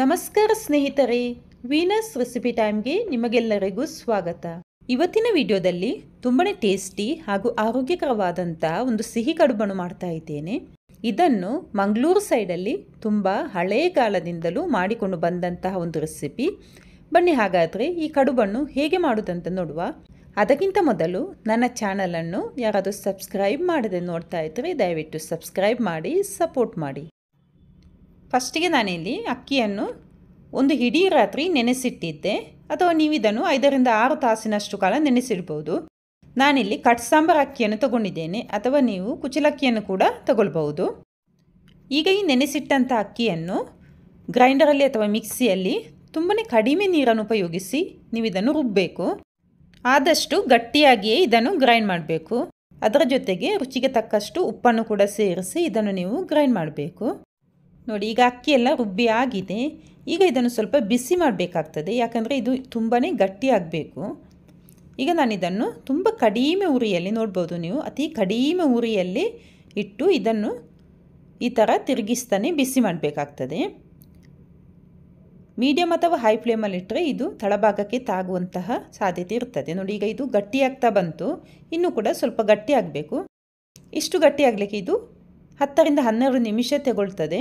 ನಮಸ್ಕಾರ ಸ್ನೇಹಿತರೆ Venus recipe ಟೈಮ್ಗೆ ನಿಮಗೆಲ್ಲರಿಗೂ ಸ್ವಾಗತ ಇವತ್ತಿನ ವಿಡಿಯೋದಲ್ಲಿ ತುಂಬಾ ಟೇಸ್ಟಿ ಹಾಗೂ ಆರೋಗ್ಯಕರವಾದಂಥ ಒಂದು ಸಿಹಿ ಕಡುಬನ್ನು ಮಾಡ್ತಾ ಇದ್ದೇನೆ ಇದನ್ನು ಮಂಗಳೂರು ಸೈಡಲ್ಲಿ ತುಂಬ ಹಳೆಯ ಕಾಲದಿಂದಲೂ ಮಾಡಿಕೊಂಡು ಬಂದಂತಹ ಒಂದು ರೆಸಿಪಿ ಬನ್ನಿ ಹಾಗಾದರೆ ಈ ಕಡುಬನ್ನು ಹೇಗೆ ಮಾಡುವುದಂತ ನೋಡುವ ಅದಕ್ಕಿಂತ ಮೊದಲು ನನ್ನ ಚಾನಲನ್ನು ಯಾರಾದರೂ ಸಬ್ಸ್ಕ್ರೈಬ್ ಮಾಡದೆ ನೋಡ್ತಾ ಇದ್ದರೆ ದಯವಿಟ್ಟು ಸಬ್ಸ್ಕ್ರೈಬ್ ಮಾಡಿ ಸಪೋರ್ಟ್ ಮಾಡಿ ಫಸ್ಟಿಗೆ ನಾನಿಲ್ಲಿ ಅಕ್ಕಿಯನ್ನು ಒಂದು ಹಿಡೀ ರಾತ್ರಿ ನೆನೆಸಿಟ್ಟಿದ್ದೆ ಅಥವಾ ನೀವು ಇದನ್ನು ಐದರಿಂದ ಆರು ತಾಸಿನಷ್ಟು ಕಾಲ ನೆನೆಸಿಡ್ಬೋದು ನಾನಿಲ್ಲಿ ಕಟ್ ಸಾಂಬಾರು ಅಕ್ಕಿಯನ್ನು ತಗೊಂಡಿದ್ದೇನೆ ಅಥವಾ ನೀವು ಕುಚಲಕ್ಕಿಯನ್ನು ಕೂಡ ತಗೊಳ್ಬಹುದು ಈಗ ಈ ನೆನೆಸಿಟ್ಟಂಥ ಅಕ್ಕಿಯನ್ನು ಗ್ರೈಂಡರಲ್ಲಿ ಅಥವಾ ಮಿಕ್ಸಿಯಲ್ಲಿ ತುಂಬಾ ಕಡಿಮೆ ನೀರನ್ನು ಉಪಯೋಗಿಸಿ ನೀವು ಇದನ್ನು ರುಬ್ಬಬೇಕು ಆದಷ್ಟು ಗಟ್ಟಿಯಾಗಿಯೇ ಇದನ್ನು ಗ್ರೈಂಡ್ ಮಾಡಬೇಕು ಅದರ ಜೊತೆಗೆ ರುಚಿಗೆ ತಕ್ಕಷ್ಟು ಉಪ್ಪನ್ನು ಕೂಡ ಸೇರಿಸಿ ಇದನ್ನು ನೀವು ಗ್ರೈಂಡ್ ಮಾಡಬೇಕು ನೋಡಿ ಈಗ ಅಕ್ಕಿ ಎಲ್ಲ ರುಬ್ಬಿ ಆಗಿದೆ ಈಗ ಇದನ್ನು ಸ್ವಲ್ಪ ಬಿಸಿ ಮಾಡಬೇಕಾಗ್ತದೆ ಯಾಕಂದರೆ ಇದು ತುಂಬಾ ಗಟ್ಟಿಯಾಗಬೇಕು ಈಗ ನಾನು ಇದನ್ನು ತುಂಬ ಕಡಿಮೆ ಉರಿಯಲ್ಲಿ ನೋಡ್ಬೋದು ನೀವು ಅತಿ ಕಡಿಮೆ ಉರಿಯಲ್ಲಿ ಇಟ್ಟು ಇದನ್ನು ಈ ಥರ ತಿರುಗಿಸ್ತಾನೆ ಬಿಸಿ ಮಾಡಬೇಕಾಗ್ತದೆ ಮೀಡಿಯಮ್ ಅಥವಾ ಹೈ ಫ್ಲೇಮಲ್ಲಿ ಇಟ್ಟರೆ ಇದು ತಳಭಾಗಕ್ಕೆ ತಾಗುವಂತಹ ಸಾಧ್ಯತೆ ಇರ್ತದೆ ನೋಡಿ ಈಗ ಇದು ಗಟ್ಟಿಯಾಗ್ತಾ ಬಂತು ಇನ್ನೂ ಕೂಡ ಸ್ವಲ್ಪ ಗಟ್ಟಿಯಾಗಬೇಕು ಇಷ್ಟು ಗಟ್ಟಿಯಾಗಲಿಕ್ಕೆ ಇದು ಹತ್ತರಿಂದ ಹನ್ನೆರಡು ನಿಮಿಷ ತಗೊಳ್ತದೆ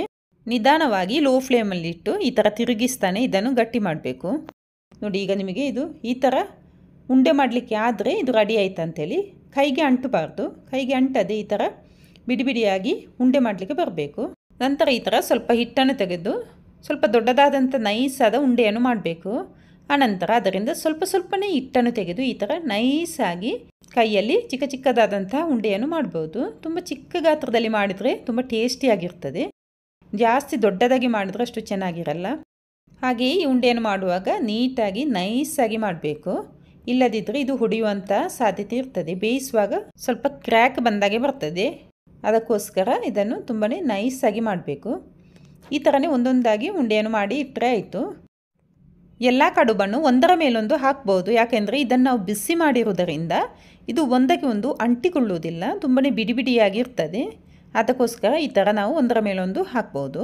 ನಿಧಾನವಾಗಿ ಲೋ ಫ್ಲೇಮಲ್ಲಿಟ್ಟು ಈ ಥರ ತಿರುಗಿಸ್ತಾನೆ ಇದನ್ನು ಗಟ್ಟಿ ಮಾಡಬೇಕು ನೋಡಿ ಈಗ ನಿಮಗೆ ಇದು ಈ ಥರ ಉಂಡೆ ಮಾಡಲಿಕ್ಕೆ ಆದರೆ ಇದು ರೆಡಿ ಆಯ್ತು ಅಂತೇಳಿ ಕೈಗೆ ಅಂಟಬಾರ್ದು ಕೈಗೆ ಅಂಟದೆ ಈ ಥರ ಬಿಡಿ ಬಿಡಿಯಾಗಿ ಉಂಡೆ ಮಾಡಲಿಕ್ಕೆ ಬರಬೇಕು ನಂತರ ಈ ಥರ ಸ್ವಲ್ಪ ಹಿಟ್ಟನ್ನು ತೆಗೆದು ಸ್ವಲ್ಪ ದೊಡ್ಡದಾದಂಥ ನೈಸಾದ ಉಂಡೆಯನ್ನು ಮಾಡಬೇಕು ಆನಂತರ ಅದರಿಂದ ಸ್ವಲ್ಪ ಸ್ವಲ್ಪನೇ ಹಿಟ್ಟನ್ನು ತೆಗೆದು ಈ ಥರ ನೈಸಾಗಿ ಕೈಯಲ್ಲಿ ಚಿಕ್ಕ ಚಿಕ್ಕದಾದಂಥ ಉಂಡೆಯನ್ನು ಮಾಡ್ಬೋದು ತುಂಬ ಚಿಕ್ಕ ಗಾತ್ರದಲ್ಲಿ ಮಾಡಿದರೆ ತುಂಬ ಟೇಸ್ಟಿಯಾಗಿರ್ತದೆ ಜಾಸ್ತಿ ದೊಡ್ಡದಾಗಿ ಮಾಡಿದ್ರೆ ಅಷ್ಟು ಚೆನ್ನಾಗಿರಲ್ಲ ಹಾಗೆಯೇ ಈ ಉಂಡೆಯನ್ನು ಮಾಡುವಾಗ ನೀಟಾಗಿ ನೈಸಾಗಿ ಮಾಡಬೇಕು ಇಲ್ಲದಿದ್ದರೆ ಇದು ಹುಡಿಯುವಂಥ ಸಾಧ್ಯತೆ ಇರ್ತದೆ ಬೇಯಿಸುವಾಗ ಸ್ವಲ್ಪ ಕ್ರ್ಯಾಕ್ ಬಂದಾಗೆ ಬರ್ತದೆ ಅದಕ್ಕೋಸ್ಕರ ಇದನ್ನು ತುಂಬಾ ನೈಸಾಗಿ ಮಾಡಬೇಕು ಈ ಥರನೇ ಒಂದೊಂದಾಗಿ ಉಂಡೆಯನ್ನು ಮಾಡಿ ಇಟ್ಟರೆ ಆಯಿತು ಎಲ್ಲ ಕಡುಬನ್ನು ಒಂದರ ಮೇಲೊಂದು ಹಾಕ್ಬೋದು ಯಾಕೆಂದರೆ ಇದನ್ನು ನಾವು ಬಿಸಿ ಮಾಡಿರುವುದರಿಂದ ಇದು ಒಂದಕ್ಕೆ ಒಂದು ಅಂಟಿಕೊಳ್ಳುವುದಿಲ್ಲ ತುಂಬನೇ ಬಿಡಿ ಬಿಡಿಯಾಗಿರ್ತದೆ ಅದಕ್ಕೋಸ್ಕರ ಈ ಥರ ನಾವು ಒಂದರ ಮೇಲೊಂದು ಹಾಕ್ಬೋದು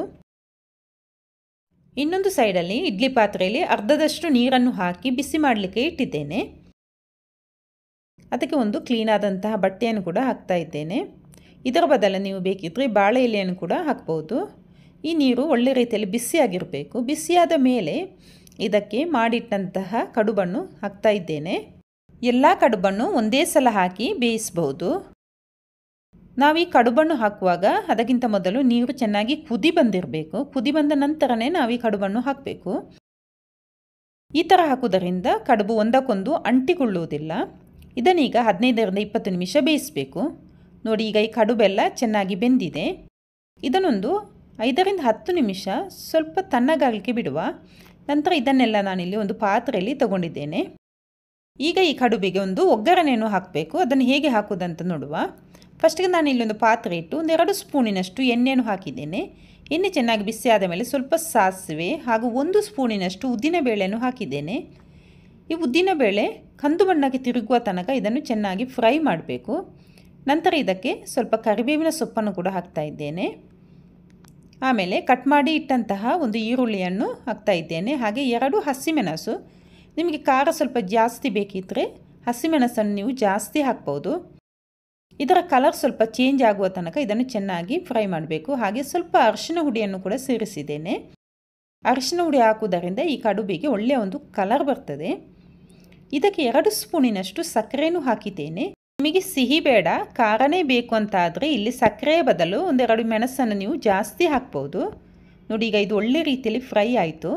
ಇನ್ನೊಂದು ಸೈಡಲ್ಲಿ ಇಡ್ಲಿ ಪಾತ್ರೆಯಲ್ಲಿ ಅರ್ಧದಷ್ಟು ನೀರನ್ನು ಹಾಕಿ ಬಿಸಿ ಮಾಡಲಿಕ್ಕೆ ಇಟ್ಟಿದ್ದೇನೆ ಅದಕ್ಕೆ ಒಂದು ಕ್ಲೀನಾದಂತಹ ಬಟ್ಟೆಯನ್ನು ಕೂಡ ಹಾಕ್ತಾ ಇದ್ದೇನೆ ಇದರ ಬದಲು ನೀವು ಬೇಕಿದ್ದರೆ ಬಾಳೆ ಎಲೆಯನ್ನು ಕೂಡ ಹಾಕ್ಬೋದು ಈ ನೀರು ಒಳ್ಳೆ ರೀತಿಯಲ್ಲಿ ಬಿಸಿಯಾಗಿರಬೇಕು ಬಿಸಿಯಾದ ಮೇಲೆ ಇದಕ್ಕೆ ಮಾಡಿಟ್ಟಂತಹ ಕಡುಬನ್ನು ಹಾಕ್ತಾ ಇದ್ದೇನೆ ಎಲ್ಲ ಕಡುಬನ್ನು ಒಂದೇ ಸಲ ಹಾಕಿ ಬೇಯಿಸ್ಬೋದು ನಾವು ಈ ಕಡುಬಣ್ಣು ಹಾಕುವಾಗ ಅದಕ್ಕಿಂತ ಮೊದಲು ನೀರು ಚೆನ್ನಾಗಿ ಕುದಿ ಬಂದಿರಬೇಕು ಕುದಿ ಬಂದ ನಂತರನೇ ನಾವು ಈ ಕಡುಬಣ್ಣು ಹಾಕಬೇಕು ಈ ಥರ ಹಾಕುವುದರಿಂದ ಕಡುಬು ಒಂದಕ್ಕೊಂದು ಅಂಟಿಕೊಳ್ಳುವುದಿಲ್ಲ ಇದನ್ನೀಗ ಹದಿನೈದರಿಂದ ಇಪ್ಪತ್ತು ನಿಮಿಷ ಬೇಯಿಸಬೇಕು ನೋಡಿ ಈಗ ಈ ಕಡುಬೆಲ್ಲ ಚೆನ್ನಾಗಿ ಬೆಂದಿದೆ ಇದನ್ನೊಂದು ಐದರಿಂದ ಹತ್ತು ನಿಮಿಷ ಸ್ವಲ್ಪ ತಣ್ಣಗಾಗಲಿಕ್ಕೆ ಬಿಡುವ ನಂತರ ಇದನ್ನೆಲ್ಲ ನಾನಿಲ್ಲಿ ಒಂದು ಪಾತ್ರೆಯಲ್ಲಿ ತಗೊಂಡಿದ್ದೇನೆ ಈಗ ಈ ಕಡುಬಿಗೆ ಒಂದು ಒಗ್ಗರಣೆಯನ್ನು ಹಾಕಬೇಕು ಅದನ್ನು ಹೇಗೆ ಹಾಕುವುದಂತ ನೋಡುವ ಫಸ್ಟಿಗೆ ನಾನು ಇಲ್ಲೊಂದು ಪಾತ್ರೆ ಇಟ್ಟು ಒಂದು ಎರಡು ಸ್ಪೂನಿನಷ್ಟು ಎಣ್ಣೆಯನ್ನು ಹಾಕಿದ್ದೇನೆ ಎಣ್ಣೆ ಚೆನ್ನಾಗಿ ಆದ ಮೇಲೆ ಸ್ವಲ್ಪ ಸಾಸಿವೆ ಹಾಗೂ ಒಂದು ಸ್ಪೂನಿನಷ್ಟು ಉದ್ದಿನಬೇಳೆಯನ್ನು ಹಾಕಿದ್ದೇನೆ ಈ ಉದ್ದಿನಬೇಳೆ ಕಂದು ಬಣ್ಣಕ್ಕೆ ತಿರುಗುವ ತನಕ ಇದನ್ನು ಚೆನ್ನಾಗಿ ಫ್ರೈ ಮಾಡಬೇಕು ನಂತರ ಇದಕ್ಕೆ ಸ್ವಲ್ಪ ಕರಿಬೇವಿನ ಸೊಪ್ಪನ್ನು ಕೂಡ ಹಾಕ್ತಾ ಇದ್ದೇನೆ ಆಮೇಲೆ ಕಟ್ ಮಾಡಿ ಇಟ್ಟಂತಹ ಒಂದು ಈರುಳ್ಳಿಯನ್ನು ಹಾಕ್ತಾ ಇದ್ದೇನೆ ಹಾಗೆ ಎರಡು ಹಸಿಮೆಣಸು ನಿಮಗೆ ಖಾರ ಸ್ವಲ್ಪ ಜಾಸ್ತಿ ಬೇಕಿದ್ದರೆ ಹಸಿಮೆಣಸನ್ನು ನೀವು ಜಾಸ್ತಿ ಹಾಕ್ಬೋದು ಇದರ ಕಲರ್ ಸ್ವಲ್ಪ ಚೇಂಜ್ ಆಗುವ ತನಕ ಇದನ್ನು ಚೆನ್ನಾಗಿ ಫ್ರೈ ಮಾಡಬೇಕು ಹಾಗೆ ಸ್ವಲ್ಪ ಅರಿಶಿನ ಹುಡಿಯನ್ನು ಕೂಡ ಸೇರಿಸಿದ್ದೇನೆ ಅರಿಶಿನ ಹುಡಿ ಹಾಕುವುದರಿಂದ ಈ ಕಡುಬಿಗೆ ಒಳ್ಳೆಯ ಒಂದು ಕಲರ್ ಬರ್ತದೆ ಇದಕ್ಕೆ ಎರಡು ಸ್ಪೂನಿನಷ್ಟು ಸಕ್ಕರೆನೂ ಹಾಕಿದ್ದೇನೆ ನಿಮಗೆ ಸಿಹಿ ಬೇಡ ಖಾರನೇ ಬೇಕು ಅಂತ ಆದರೆ ಇಲ್ಲಿ ಸಕ್ಕರೆಯ ಬದಲು ಒಂದೆರಡು ಮೆಣಸನ್ನು ನೀವು ಜಾಸ್ತಿ ಹಾಕ್ಬೋದು ನೋಡಿ ಈಗ ಇದು ಒಳ್ಳೆ ರೀತಿಯಲ್ಲಿ ಫ್ರೈ ಆಯಿತು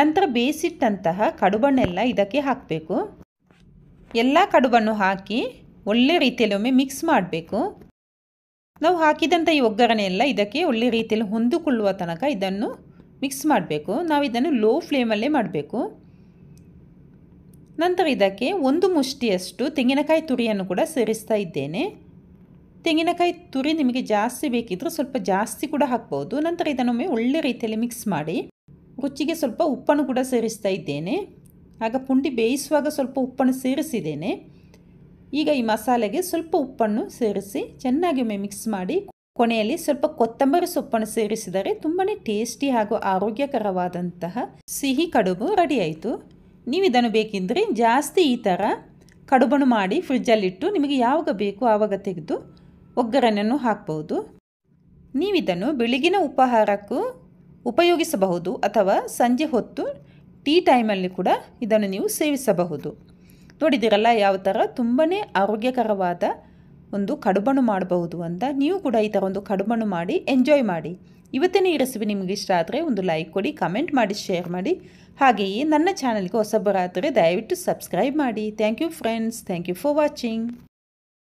ನಂತರ ಬೇಯಿಸಿಟ್ಟಂತಹ ಕಡುಬಣ್ಣೆಲ್ಲ ಇದಕ್ಕೆ ಹಾಕಬೇಕು ಎಲ್ಲ ಕಡುಬನ್ನು ಹಾಕಿ ಒಳ್ಳೆ ರೀತಿಯಲ್ಲಿ ಒಮ್ಮೆ ಮಿಕ್ಸ್ ಮಾಡಬೇಕು ನಾವು ಹಾಕಿದಂಥ ಈ ಒಗ್ಗರಣೆ ಎಲ್ಲ ಇದಕ್ಕೆ ಒಳ್ಳೆ ರೀತಿಯಲ್ಲಿ ಹೊಂದಿಕೊಳ್ಳುವ ತನಕ ಇದನ್ನು ಮಿಕ್ಸ್ ಮಾಡಬೇಕು ನಾವು ಇದನ್ನು ಲೋ ಫ್ಲೇಮಲ್ಲೇ ಮಾಡಬೇಕು ನಂತರ ಇದಕ್ಕೆ ಒಂದು ಮುಷ್ಟಿಯಷ್ಟು ತೆಂಗಿನಕಾಯಿ ತುರಿಯನ್ನು ಕೂಡ ಸೇರಿಸ್ತಾ ಇದ್ದೇನೆ ತೆಂಗಿನಕಾಯಿ ತುರಿ ನಿಮಗೆ ಜಾಸ್ತಿ ಬೇಕಿದ್ದರೂ ಸ್ವಲ್ಪ ಜಾಸ್ತಿ ಕೂಡ ಹಾಕ್ಬೋದು ನಂತರ ಇದನ್ನೊಮ್ಮೆ ಒಳ್ಳೆ ರೀತಿಯಲ್ಲಿ ಮಿಕ್ಸ್ ಮಾಡಿ ರುಚಿಗೆ ಸ್ವಲ್ಪ ಉಪ್ಪನ್ನು ಕೂಡ ಸೇರಿಸ್ತಾ ಇದ್ದೇನೆ ಆಗ ಪುಂಡಿ ಬೇಯಿಸುವಾಗ ಸ್ವಲ್ಪ ಉಪ್ಪನ್ನು ಸೇರಿಸಿದ್ದೇನೆ ಈಗ ಈ ಮಸಾಲೆಗೆ ಸ್ವಲ್ಪ ಉಪ್ಪನ್ನು ಸೇರಿಸಿ ಚೆನ್ನಾಗಿ ಒಮ್ಮೆ ಮಿಕ್ಸ್ ಮಾಡಿ ಕೊನೆಯಲ್ಲಿ ಸ್ವಲ್ಪ ಕೊತ್ತಂಬರಿ ಸೊಪ್ಪನ್ನು ಸೇರಿಸಿದರೆ ತುಂಬಾ ಟೇಸ್ಟಿ ಹಾಗೂ ಆರೋಗ್ಯಕರವಾದಂತಹ ಸಿಹಿ ಕಡುಬು ರೆಡಿಯಾಯಿತು ನೀವು ಇದನ್ನು ಬೇಕೆಂದರೆ ಜಾಸ್ತಿ ಈ ಥರ ಕಡುಬನ್ನು ಮಾಡಿ ಫ್ರಿಜ್ಜಲ್ಲಿಟ್ಟು ನಿಮಗೆ ಯಾವಾಗ ಬೇಕು ಆವಾಗ ತೆಗೆದು ಒಗ್ಗರಣೆಯನ್ನು ಹಾಕ್ಬೋದು ನೀವಿದನ್ನು ಬೆಳಗಿನ ಉಪಹಾರಕ್ಕೂ ಉಪಯೋಗಿಸಬಹುದು ಅಥವಾ ಸಂಜೆ ಹೊತ್ತು ಟೀ ಟೈಮಲ್ಲಿ ಕೂಡ ಇದನ್ನು ನೀವು ಸೇವಿಸಬಹುದು ನೋಡಿದ್ದೀರಲ್ಲ ಯಾವ ಥರ ತುಂಬಾ ಆರೋಗ್ಯಕರವಾದ ಒಂದು ಕಡುಬಣ್ಣು ಮಾಡಬಹುದು ಅಂತ ನೀವು ಕೂಡ ಈ ಥರ ಒಂದು ಕಡುಬಣ್ಣು ಮಾಡಿ ಎಂಜಾಯ್ ಮಾಡಿ ಇವತ್ತಿನ ಈ ರೆಸಿಪಿ ನಿಮಗೆ ಇಷ್ಟ ಆದರೆ ಒಂದು ಲೈಕ್ ಕೊಡಿ ಕಮೆಂಟ್ ಮಾಡಿ ಶೇರ್ ಮಾಡಿ ಹಾಗೆಯೇ ನನ್ನ ಚಾನಲ್ಗೆ ಹೊಸಬರಾದರೆ ದಯವಿಟ್ಟು ಸಬ್ಸ್ಕ್ರೈಬ್ ಮಾಡಿ thank you friends thank you for watching